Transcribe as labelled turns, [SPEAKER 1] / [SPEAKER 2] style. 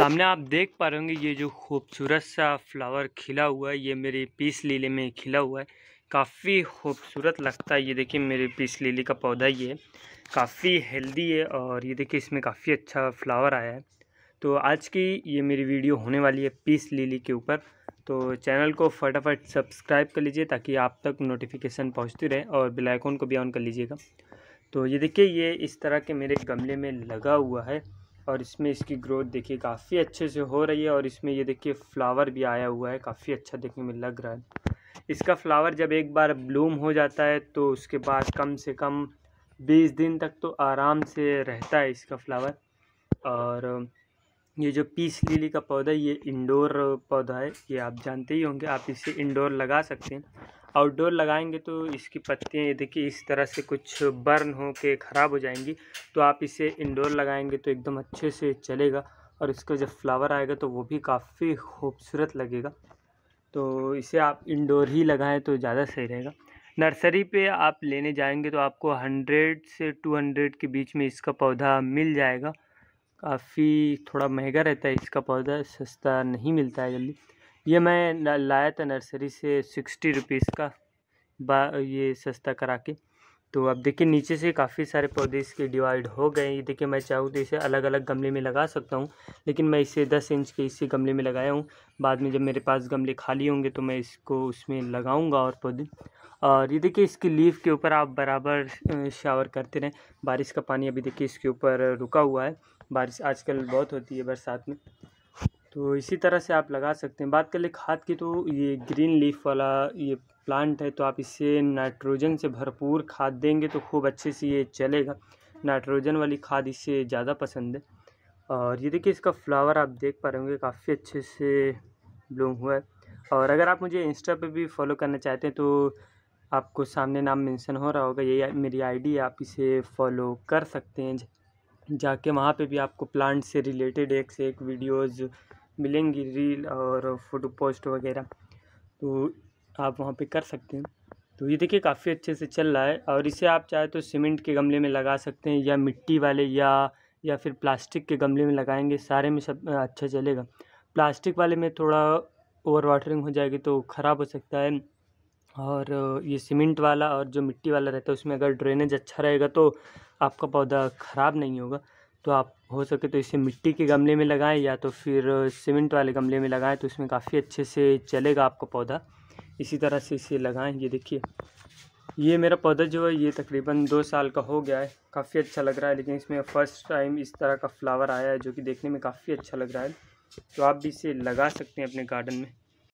[SPEAKER 1] तो सामने आप देख पा रहे होंगे ये जो खूबसूरत सा फ्लावर खिला हुआ है ये मेरे पीस लीले में खिला हुआ है काफ़ी खूबसूरत लगता है ये देखिए मेरे पीस लीली का पौधा ये काफ़ी हेल्दी है और ये देखिए इसमें काफ़ी अच्छा फ्लावर आया है तो आज की ये मेरी वीडियो होने वाली है पीस लीली के ऊपर तो चैनल को फटाफट सब्सक्राइब कर लीजिए ताकि आप तक नोटिफिकेशन पहुँचती रहे और बेल को भी ऑन कर लीजिएगा तो ये देखिए ये इस तरह के मेरे गमले में लगा हुआ है और इसमें इसकी ग्रोथ देखिए काफ़ी अच्छे से हो रही है और इसमें ये देखिए फ्लावर भी आया हुआ है काफ़ी अच्छा देखने में लग रहा है इसका फ्लावर जब एक बार ब्लूम हो जाता है तो उसके बाद कम से कम बीस दिन तक तो आराम से रहता है इसका फ्लावर और ये जो पीस लिली का पौधा ये इंडोर पौधा है ये आप जानते ही होंगे आप इसे इंडोर लगा सकते हैं आउटडोर लगाएंगे तो इसकी पत्तियाँ देखिए इस तरह से कुछ बर्न हो के ख़राब हो जाएंगी तो आप इसे इंडोर लगाएंगे तो एकदम अच्छे से चलेगा और इसका जब फ्लावर आएगा तो वो भी काफ़ी खूबसूरत लगेगा तो इसे आप इंडोर ही लगाएं तो ज़्यादा सही रहेगा नर्सरी पे आप लेने जाएंगे तो आपको हंड्रेड से टू हंड्रेड के बीच में इसका पौधा मिल जाएगा काफ़ी थोड़ा महंगा रहता है इसका पौधा सस्ता नहीं मिलता है जल्दी ये मैं लाया था नर्सरी से सिक्सटी रुपीज़ का बा ये सस्ता करा के तो अब देखिए नीचे से काफ़ी सारे पौधे इसके डिवाइड हो गए ये देखिए मैं चाहूँ तो इसे अलग अलग गमले में लगा सकता हूँ लेकिन मैं इसे दस इंच के इसी गमले में लगाया हूँ बाद में जब मेरे पास गमले खाली होंगे तो मैं इसको उसमें लगाऊंगा और पौधे और ये देखिए इसकी लीफ के ऊपर आप बराबर शावर करते रहें बारिश का पानी अभी देखिए इसके ऊपर रुका हुआ है बारिश आजकल बहुत होती है बरसात में तो इसी तरह से आप लगा सकते हैं बात कर ले खाद की तो ये ग्रीन लीफ वाला ये प्लांट है तो आप इसे नाइट्रोजन से भरपूर खाद देंगे तो खूब अच्छे से ये चलेगा नाइट्रोजन वाली खाद इसे ज़्यादा पसंद है और ये देखिए इसका फ्लावर आप देख पा रहे होंगे काफ़ी अच्छे से ब्लूम हुआ है और अगर आप मुझे इंस्टा पे भी फॉलो करना चाहते हैं तो आपको सामने नाम मेंशन हो रहा होगा यही मेरी आईडी आप इसे फॉलो कर सकते हैं जाके वहाँ पे भी आपको प्लांट से रिलेटेड एक से एक वीडियोज़ मिलेंगी रील और फोटो पोस्ट वगैरह तो आप वहाँ पे कर सकते हैं तो ये देखिए काफ़ी अच्छे से चल रहा है और इसे आप चाहे तो सीमेंट के गमले में लगा सकते हैं या मिट्टी वाले या या फिर प्लास्टिक के गमले में लगाएंगे सारे में सब अच्छा चलेगा प्लास्टिक वाले में थोड़ा ओवर वाटरिंग हो जाएगी तो ख़राब हो सकता है और ये सीमेंट वाला और जो मिट्टी वाला रहता है उसमें अगर ड्रेनेज अच्छा रहेगा तो आपका पौधा ख़राब नहीं होगा तो आप हो सके तो इसे मिट्टी के गमले में लगाएं या तो फिर सीमेंट वाले गमले में लगाएं तो इसमें काफ़ी अच्छे से चलेगा आपका पौधा इसी तरह से इसे लगाएं ये देखिए ये मेरा पौधा जो है ये तकरीबन दो साल का हो गया है काफ़ी अच्छा लग रहा है लेकिन इसमें फ़र्स्ट टाइम इस तरह का फ्लावर आया है जो कि देखने में काफ़ी अच्छा लग रहा है तो आप भी इसे लगा सकते हैं अपने गार्डन में